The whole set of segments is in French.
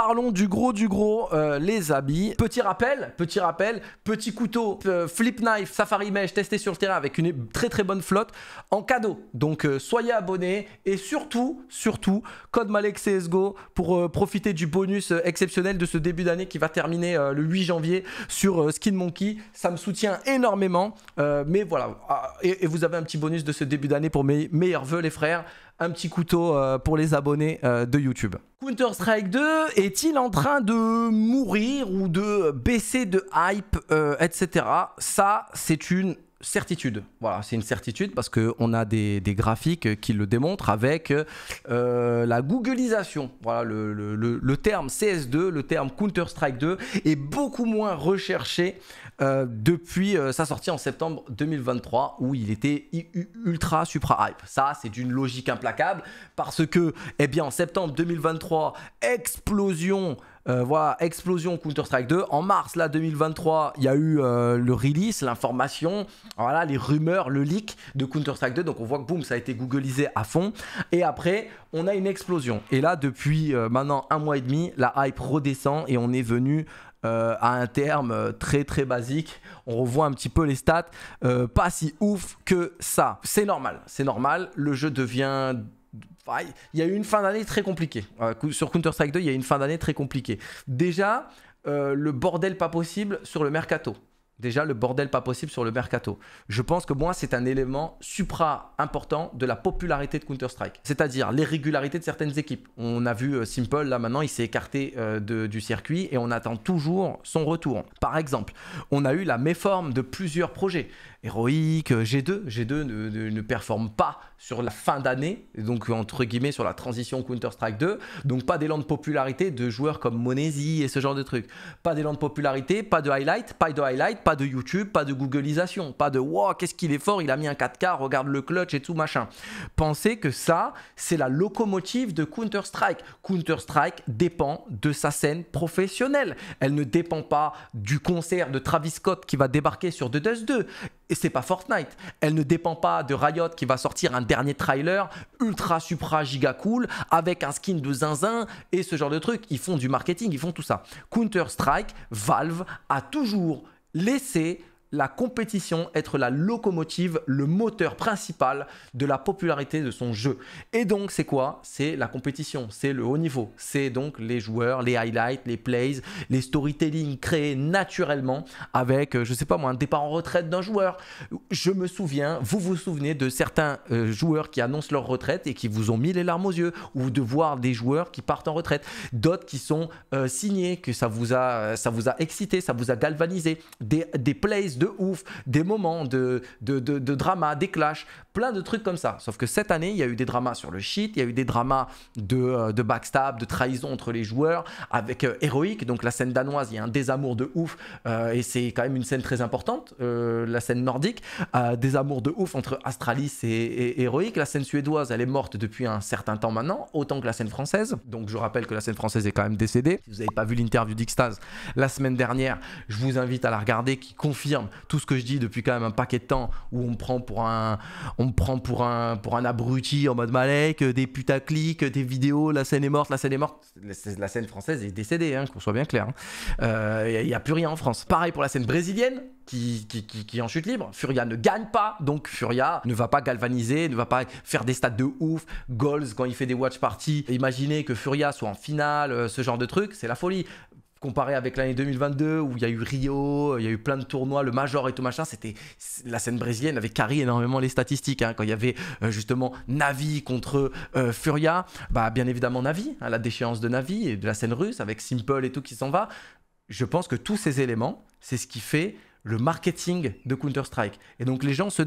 parlons du gros du gros, euh, les habits. Petit rappel, petit rappel, petit couteau, euh, flip knife, safari mesh testé sur le terrain avec une très très bonne flotte en cadeau. Donc euh, soyez abonnés et surtout, surtout, code Malek CSGO pour profiter du bonus exceptionnel de ce début d'année qui va terminer le 8 janvier sur Skin Monkey. Ça me soutient énormément, mais voilà. Ah, et, et, vous avez un petit bonus de ce début d'année pour mes meilleurs voeux les frères un petit couteau euh, pour les abonnés euh, de YouTube. Counter-Strike 2 est-il en train de mourir ou de baisser de hype, euh, etc. Ça, c'est une certitude. Voilà, c'est une certitude parce qu'on a des, graphiques qui le démontrent avec euh, la Googleisation. Voilà, le, terme CS2, le terme Counter-Strike 2 est beaucoup moins recherché euh, depuis euh, sa sortie en septembre 2023 où il était ultra supra hype. Ça, c'est d'une logique implacable parce que, eh bien, en septembre 2023, explosion euh, voilà, explosion Counter-Strike 2. En mars, 2023, il y a eu euh, le release, l'information, voilà, les rumeurs, le leak de Counter-Strike 2. Donc on voit que boum, ça a été googlisé à fond. Et après, on a une explosion. Et là, depuis euh, maintenant un mois et demi, la hype redescend et on est venu à un terme très très basique. On revoit un petit peu les stats. pas si ouf que ça. C'est normal, c'est normal. Le jeu devient ah, il y a eu une fin d'année très compliquée. Ah, sur Counter-Strike 2, il y a eu une fin d'année très compliquée. Déjà, euh, le bordel pas possible sur le mercato. Déjà, le bordel pas possible sur le mercato. Je pense que moi, c'est un élément supra important de la popularité de Counter-Strike, c'est-à-dire l'irrégularité de certaines équipes. On a vu euh, Simple, là maintenant, il s'est écarté euh, du circuit et on attend toujours son retour. Par exemple, on a eu la méforme de plusieurs projets. Héroïque G2, G2 ne, ne, ne performe pas sur la fin d'année, donc entre guillemets sur la transition Counter-Strike 2. Donc pas d'élan de popularité de joueurs comme Monesi et ce genre de trucs. Pas d'élan de popularité, pas de highlight, pas de highlight, pas de YouTube, pas de Googleisation, pas de wow, qu'est-ce qu'il est fort, il a mis un 4K, regarde le clutch et tout machin. Pensez que ça, c'est la locomotive de Counter-Strike. Counter-Strike dépend de sa scène professionnelle. Elle ne dépend pas du concert de Travis Scott qui va débarquer sur The Dust 2. Et c'est pas Fortnite. Elle ne dépend pas de Riot qui va sortir un dernier trailer ultra supra giga cool avec un skin de zinzin et ce genre de truc. Ils font du marketing, ils font tout ça. Counter Strike, Valve a toujours laissé la compétition, être la locomotive, le moteur principal de la popularité de son jeu. Et donc, c'est quoi C'est la compétition, c'est le haut niveau, c'est donc les joueurs, les highlights, les plays, les storytelling créés naturellement avec, euh, je sais pas moi, un départ en retraite d'un joueur. Je me souviens, vous vous souvenez de certains euh, joueurs qui annoncent leur retraite et qui vous ont mis les larmes aux yeux, ou de voir des joueurs qui partent en retraite, d'autres qui sont euh, signés, que ça vous a, ça vous a excité, ça vous a galvanisé, des, des plays de ouf, des moments de, de, drama, des clashs, plein de trucs comme ça. Sauf que cette année, il y a eu des dramas sur le shit, il y a eu des dramas de, euh, de backstab, de trahison entre les joueurs, avec Heroic. Euh, Héroïque, donc la scène danoise, il y a un désamour de ouf, euh, et c'est quand même une scène très importante, la scène nordique, des amours de ouf entre Astralis et, Heroic. Héroïque. La scène suédoise, elle est morte depuis un certain temps maintenant, autant que la scène française. Donc je rappelle que la scène française est quand même décédée. Si vous n'avez pas vu l'interview d'Ixtase la semaine dernière, je vous invite à la regarder qui confirme tout ce que je dis depuis quand même un paquet de temps où on me prend pour un, on prend pour un, pour un abruti en mode Malek, euh, des putaclics, euh, des vidéos, la scène est morte, la scène est morte. La scène française est décédée, hein, qu'on soit bien clair. Il hein. n'y euh, a, plus rien en France. Pareil pour la scène brésilienne, qui, qui, en chute libre. Furia ne gagne pas, donc Furia ne va pas galvaniser, ne va pas faire des stats de ouf. Goals, quand il fait des watch parties, imaginez que Furia soit en finale, ce genre de truc, c'est la folie comparé avec l'année 2022 où il y a eu Rio, il y a eu plein de tournois, le Major et tout machin, c'était la scène brésilienne avait carré énormément les statistiques. Hein, quand il y avait euh, justement Navi contre euh, Furia, bah bien évidemment Navi, hein, la déchéance de Navi et de la scène russe avec Simple et tout qui s'en va. Je pense que tous ces éléments, c'est ce qui fait le marketing de Counter-Strike. Et donc les gens se,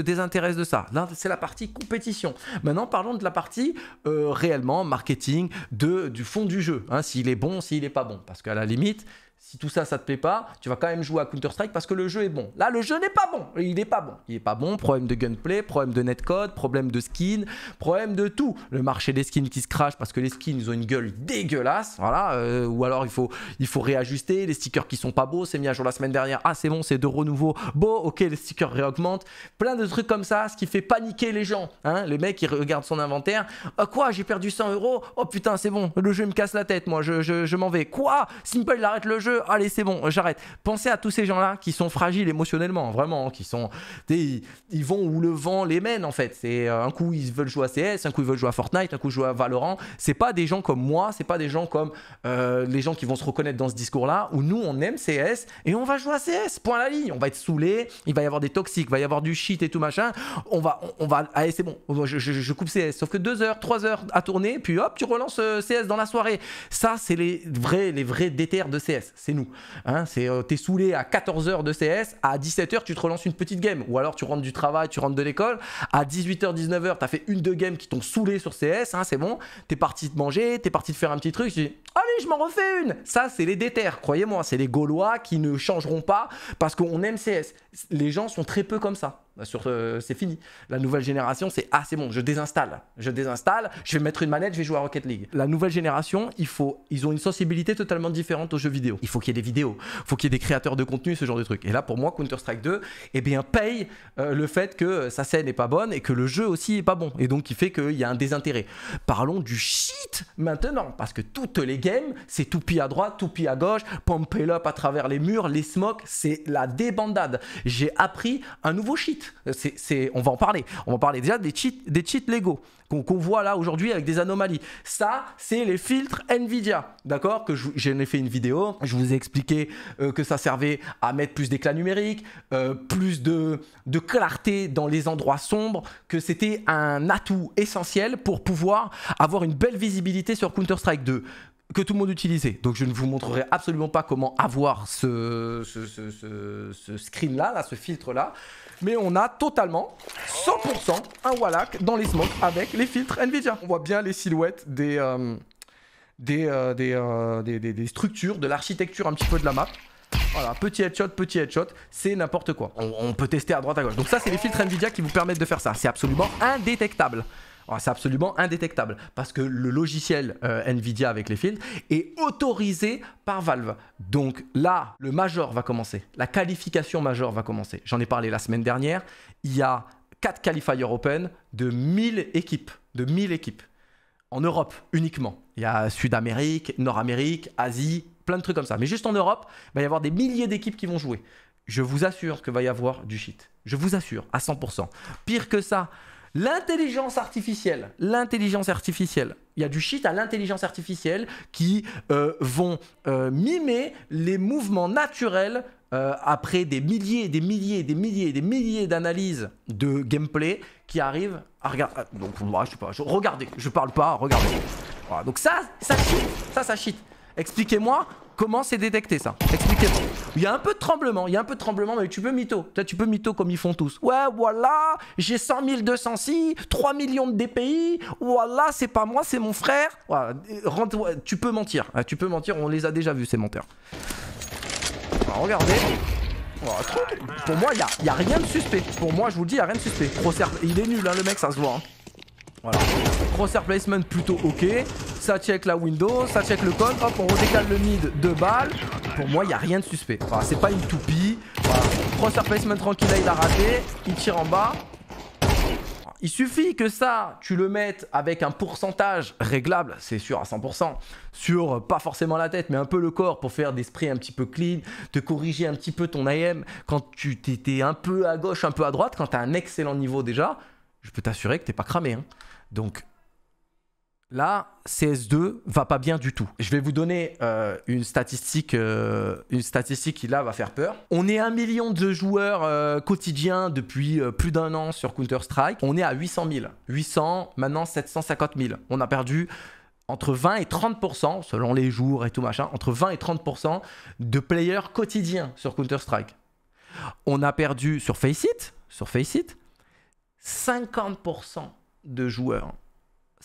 désintéressent de ça. Là, c'est la partie compétition. Maintenant, parlons de la partie euh, réellement marketing de, du fond du jeu. Hein, s'il est bon, s'il n'est pas bon. Parce qu'à la limite, si tout ça, ça te plaît pas, tu vas quand même jouer à Counter-Strike parce que le jeu est bon. Là, le jeu n'est pas bon. Il n'est pas bon. Il n'est pas bon. Problème de gunplay, problème de netcode, problème de skin, problème de tout. Le marché des skins qui se crache parce que les skins ils ont une gueule dégueulasse. Voilà. Euh, ou alors, il faut, il faut réajuster. Les stickers qui sont pas beaux, c'est mis à jour la semaine dernière. Ah, c'est bon, c'est de renouveau. Beau, ok, les stickers réaugmentent. Plein de trucs comme ça, ce qui fait paniquer les gens. Hein Les mecs regardent regardent son inventaire. Ah quoi, j'ai perdu 100 euros. Oh putain, c'est bon. Le jeu me casse la tête, moi. Je, je m'en vais. Quoi Simple, il arrête le jeu allez, c'est bon, j'arrête. Pensez à tous ces gens-là qui sont fragiles émotionnellement, vraiment, qui sont. Ils, ils vont où le vent les mène, en fait. C'est euh, un coup, ils veulent jouer à CS, un coup, ils veulent jouer à Fortnite, un coup, ils à Valorant. C'est pas des gens comme moi, c'est pas des gens comme euh, les gens qui vont se reconnaître dans ce discours-là, où nous, on aime CS et on va jouer à CS, point la ligne. On va être saoulé, il va y avoir des toxiques, il va y avoir du shit et tout machin. On va, on, va, allez, c'est bon, je, coupe CS. Sauf que deux heures, trois heures à tourner, puis hop, tu relances euh, CS dans la soirée. Ça, c'est les vrais, les vrais déterres de CS c'est nous. Hein, c'est euh, t'es saoulé à 14h de CS, à 17h tu te relances une petite game, ou alors tu rentres du travail, tu rentres de l'école, à 18h, 19h, t'as fait une deux games qui t'ont saoulé sur CS, hein, c'est bon, t'es parti de manger, t'es parti de faire un petit truc, tu dis allez je m'en refais une. Ça c'est les déterres, croyez-moi, c'est les Gaulois qui ne changeront pas parce qu'on aime CS. Les gens sont très peu comme ça. Bah, sur, euh, c'est fini. La nouvelle génération, c'est ah c'est bon, je désinstalle, je désinstalle, je vais mettre une manette, je vais jouer à Rocket League. La nouvelle génération, il faut, ils ont une sensibilité totalement différente aux jeux vidéo il faut qu'il y ait des vidéos, il faut qu'il y ait des créateurs de contenu, ce genre de truc. Et là, pour moi, Counter-Strike 2, eh bien, paye euh, le fait que sa scène n'est pas bonne et que le jeu aussi n'est pas bon. Et donc, il fait qu'il y a un désintérêt. Parlons du shit maintenant, parce que toutes les games, c'est tout à droite, toupie à gauche, pump up à travers les murs, les smokes, c'est la débandade. J'ai appris un nouveau shit. C'est, on va en parler. On va parler déjà des cheats, des cheats Lego qu'on voit là aujourd'hui avec des anomalies. Ça, c'est les filtres Nvidia, d'accord Que j'en ai fait une vidéo, je vous ai expliqué euh, que ça servait à mettre plus d'éclat numérique, euh, plus de, de clarté dans les endroits sombres, que c'était un atout essentiel pour pouvoir avoir une belle visibilité sur Counter-Strike 2 que tout le monde utilisait. Donc je ne vous montrerai absolument pas comment avoir ce, ce, ce, ce, screen-là, là, ce filtre-là. Mais on a totalement 100% un Wallach dans les smokes avec les filtres NVIDIA. On voit bien les silhouettes des, euh, des, euh, euh, des, des, des, structures, de l'architecture un petit peu de la map. Voilà, petit headshot, petit headshot, c'est n'importe quoi. On, on peut tester à droite à gauche. Donc ça, c'est les filtres NVIDIA qui vous permettent de faire ça. C'est absolument indétectable. Ah, c'est absolument indétectable parce que le logiciel euh, Nvidia avec les films est autorisé par Valve. Donc là, le major va commencer, la qualification majeure va commencer. J'en ai parlé la semaine dernière, il y a 4 qualifiers open de 1000 équipes, de 1000 équipes en Europe uniquement. Il y a Sud-Amérique, Nord-Amérique, Asie, plein de trucs comme ça. Mais juste en Europe, il va y avoir des milliers d'équipes qui vont jouer. Je vous assure que va y avoir du shit. Je vous assure, à 100%. Pire que ça, L'intelligence artificielle, l'intelligence artificielle. Il y a du shit à l'intelligence artificielle qui euh, vont euh, mimer les mouvements naturels euh, après des milliers, des milliers, des milliers, des milliers d'analyses de gameplay qui arrivent à regarder. Donc, moi, je sais pas, regardez, je parle pas, regardez. donc ça, ça shit, ça, ça shit. Expliquez-moi Comment c'est détecté ça Expliquez-moi. Il y a un peu de tremblement, il y a un peu de tremblement, mais tu peux mytho. tu peux mytho comme ils font tous. Ouais, voilà, j'ai 100 206, 3 millions de DPI, voilà, c'est pas moi, c'est mon frère. Euh, tu peux mentir, hein, tu peux mentir, on les a déjà vus ces menteurs. Bah, regardez. Pour moi, il n'y a, rien de suspect. Pour moi, je vous le dis, il n'y a rien de suspect. il est nul, hein, le mec, ça se voit. Hein. Voilà. Crosshair placement plutôt ok. Ça check la window, ça check le code. Hop, on redécale le mid de balles. Pour moi, il n'y a rien de suspect. c'est pas une toupie. Voilà. placement tranquille, il a raté. Il tire en bas. Il suffit que ça, tu le mettes avec un pourcentage réglable, c'est sûr à 100%, sur pas forcément la tête, mais un peu le corps pour faire des sprays un petit peu clean, te corriger un petit peu ton AM quand tu t'étais un peu à gauche, un peu à droite, quand tu as un excellent niveau déjà, je peux t'assurer que t'es pas cramé. Hein. Donc Là, CS2 va pas bien du tout. Je vais vous donner euh, une statistique, euh, une statistique qui là va faire peur. On est un million de joueurs euh, quotidiens depuis plus d'un an sur Counter Strike. On est à 800 000, 800, maintenant 750 000. On a perdu entre 20 et 30 selon les jours et tout machin, entre 20 et 30 de players quotidiens sur Counter Strike. On a perdu sur Faceit, sur Faceit, 50 de joueurs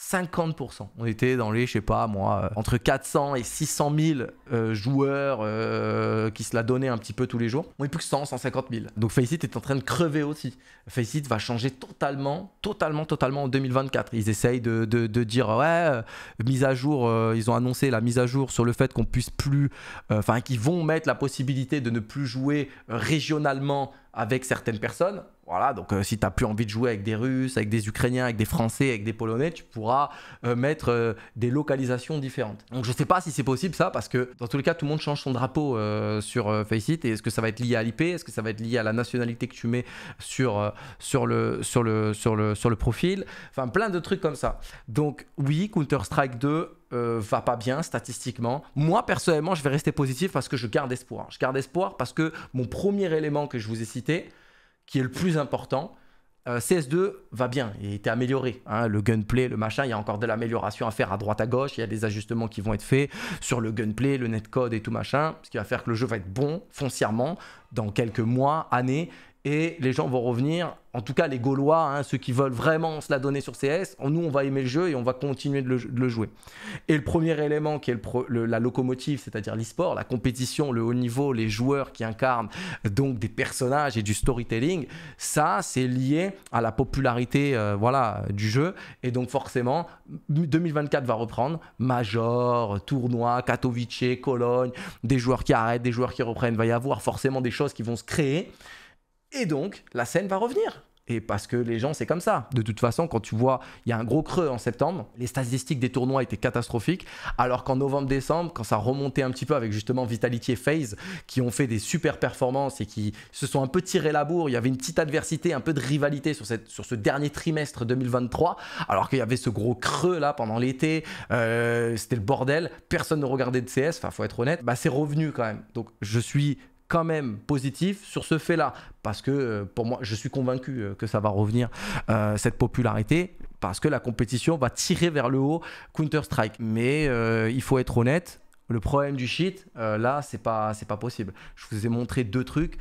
50%. On était dans les, je sais pas moi, euh, entre 400 et 600 000 euh, joueurs euh, qui se la donnaient un petit peu tous les jours. On est plus que 100, 150 000. Donc Faceit est en train de crever aussi. Faceit va changer totalement, totalement, totalement en 2024. Ils essayent de, dire, ouais, mise à jour, ils ont annoncé la mise à jour sur le fait qu'on puisse plus, enfin qu'ils vont mettre la possibilité de ne plus jouer régionalement avec certaines personnes. Voilà, donc euh, si tu n'as plus envie de jouer avec des Russes, avec des Ukrainiens, avec des Français, avec des Polonais, tu pourras euh, mettre euh, des localisations différentes. Donc je sais pas si c'est possible ça, parce que dans tous les cas, tout le monde change son drapeau sur Faceit. Et est-ce que ça va être lié à l'IP Est-ce que ça va être lié à la nationalité que tu mets sur, sur, le, sur, le, sur, le, sur le profil Enfin, plein de trucs comme ça. Donc oui, Counter-Strike 2 euh, va pas bien statistiquement. Moi, personnellement, je vais rester positif parce que je garde espoir. Je garde espoir parce que mon premier élément que je vous ai cité, qui est le plus important, euh, CS2 va bien, il a été amélioré. Hein. le gunplay, le machin, il y a encore de l'amélioration à faire à droite à gauche, il y a des ajustements qui vont être faits sur le gunplay, le netcode et tout machin, ce qui va faire que le jeu va être bon foncièrement dans quelques mois, années, et les gens vont revenir, en tout cas les Gaulois, hein, ceux qui veulent vraiment se la donner sur CS, nous on va aimer le jeu et on va continuer de le, jouer. Et le premier élément qui est la locomotive, c'est-à-dire l'e-sport, la compétition, le haut niveau, les joueurs qui incarnent donc des personnages et du storytelling, ça c'est lié à la popularité euh, voilà, du jeu. Et donc forcément, 2024 va reprendre, Major, Tournoi, Katowice, Cologne, des joueurs qui arrêtent, des joueurs qui reprennent, il va y avoir forcément des choses qui vont se créer. Et donc, la scène va revenir. Et parce que les gens, c'est comme ça. De toute façon, quand tu vois, il y a un gros creux en septembre, les statistiques des tournois étaient catastrophiques, alors qu'en novembre-décembre, quand ça remontait un petit peu avec justement Vitality et FaZe, qui ont fait des super performances et qui se sont un peu tirés la bourre, il y avait une petite adversité, un peu de rivalité sur, cette, sur ce dernier trimestre 2023, alors qu'il y avait ce gros creux là pendant l'été, euh, c'était le bordel, personne ne regardait de CS, enfin faut être honnête, bah c'est revenu quand même. Donc je suis quand même positif sur ce fait-là. Parce que euh, pour moi, je suis convaincu euh, que ça va revenir, euh, cette popularité, parce que la compétition va tirer vers le haut Counter-Strike. Mais il faut être honnête, le problème du shit, là, c'est pas, c'est pas possible. Je vous ai montré deux trucs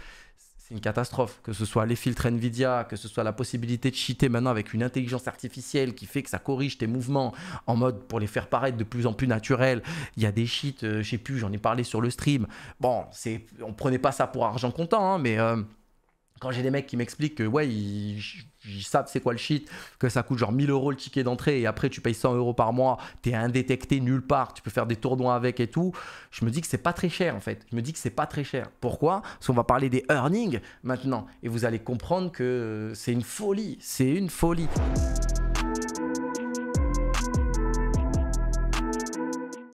c'est une catastrophe. Que ce soit les filtres Nvidia, que ce soit la possibilité de cheater maintenant avec une intelligence artificielle qui fait que ça corrige tes mouvements en mode pour les faire paraître de plus en plus naturels. Il y a des cheats, euh, je sais plus, j'en ai parlé sur le stream. Bon, c'est, on prenait pas ça pour argent comptant, hein, mais euh, quand j'ai des mecs qui m'expliquent que ouais, ils, savent c'est quoi le shit, que ça coûte genre 1000 euros le ticket d'entrée et après tu payes 100 euros par mois, t'es indétecté nulle part, tu peux faire des tournois avec et tout, je me dis que c'est pas très cher en fait. Je me dis que c'est pas très cher. Pourquoi Parce qu'on va parler des earnings maintenant et vous allez comprendre que c'est une folie, c'est une folie.